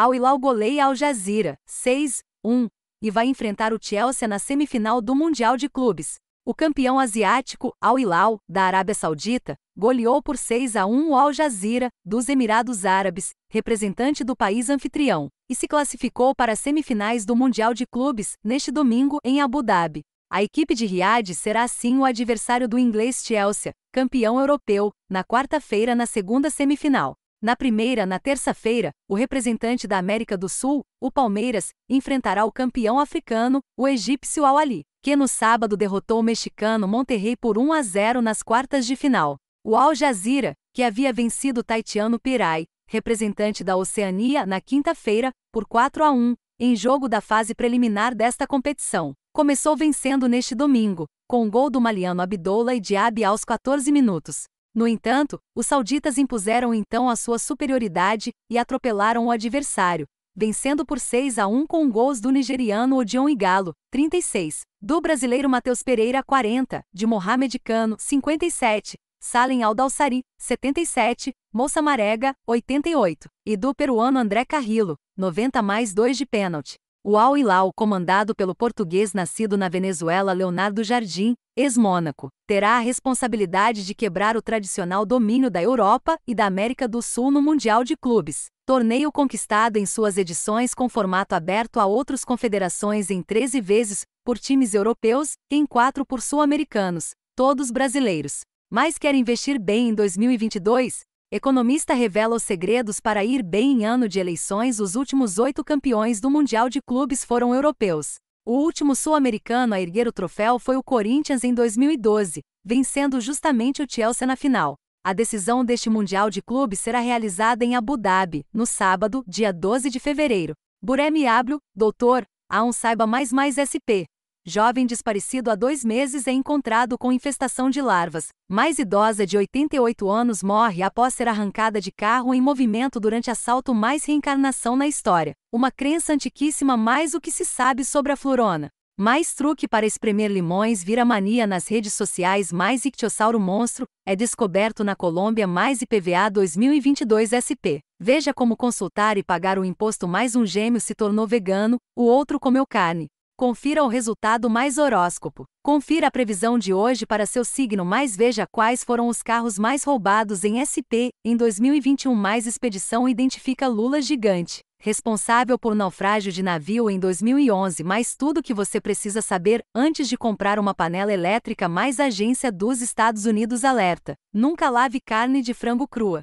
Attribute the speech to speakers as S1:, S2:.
S1: Al Hilal goleia Al Jazeera 6-1 e vai enfrentar o Chelsea na semifinal do Mundial de Clubes. O campeão asiático, Al Hilal, da Arábia Saudita, goleou por 6 a 1 o Al Jazeera, dos Emirados Árabes, representante do país anfitrião, e se classificou para as semifinais do Mundial de Clubes neste domingo em Abu Dhabi. A equipe de Riad será assim o adversário do inglês Chelsea, campeão europeu, na quarta-feira na segunda semifinal. Na primeira, na terça-feira, o representante da América do Sul, o Palmeiras, enfrentará o campeão africano, o egípcio Al-Ali, que no sábado derrotou o mexicano Monterrey por 1 a 0 nas quartas de final. O Al Jazeera, que havia vencido Taitiano Pirai, representante da Oceania, na quinta-feira, por 4 a 1, em jogo da fase preliminar desta competição. Começou vencendo neste domingo, com o gol do maliano Abdoula e Diaby aos 14 minutos. No entanto, os sauditas impuseram então a sua superioridade e atropelaram o adversário, vencendo por 6 a 1 com gols do nigeriano Odion Igalo, 36, do brasileiro Matheus Pereira, 40, de Mohamed Cano, 57, Salem Aldalsari, 77, Moça Marega, 88, e do peruano André Carrillo, 90 mais 2 de pênalti. O Al-Hilal, comandado pelo português nascido na Venezuela Leonardo Jardim, ex-Mônaco, terá a responsabilidade de quebrar o tradicional domínio da Europa e da América do Sul no Mundial de Clubes, torneio conquistado em suas edições com formato aberto a outras confederações em 13 vezes, por times europeus, e em 4 por sul-americanos, todos brasileiros. Mas quer investir bem em 2022? Economista revela os segredos para ir bem em ano de eleições. Os últimos oito campeões do Mundial de Clubes foram europeus. O último sul-americano a erguer o troféu foi o Corinthians em 2012, vencendo justamente o Chelsea na final. A decisão deste Mundial de Clubes será realizada em Abu Dhabi, no sábado, dia 12 de fevereiro. Buremi W, doutor, a um saiba mais mais SP. Jovem desaparecido há dois meses é encontrado com infestação de larvas. Mais idosa de 88 anos morre após ser arrancada de carro em movimento durante assalto mais reencarnação na história. Uma crença antiquíssima mais o que se sabe sobre a florona. Mais truque para espremer limões vira mania nas redes sociais. Mais ictiosauro monstro é descoberto na Colômbia. Mais IPVA 2022 SP. Veja como consultar e pagar o imposto. Mais um gêmeo se tornou vegano, o outro comeu carne. Confira o resultado mais horóscopo. Confira a previsão de hoje para seu signo, mais veja quais foram os carros mais roubados em SP em 2021. Mais expedição identifica Lula gigante, responsável por naufrágio de navio em 2011. Mais tudo que você precisa saber antes de comprar uma panela elétrica. Mais agência dos Estados Unidos alerta: nunca lave carne de frango crua.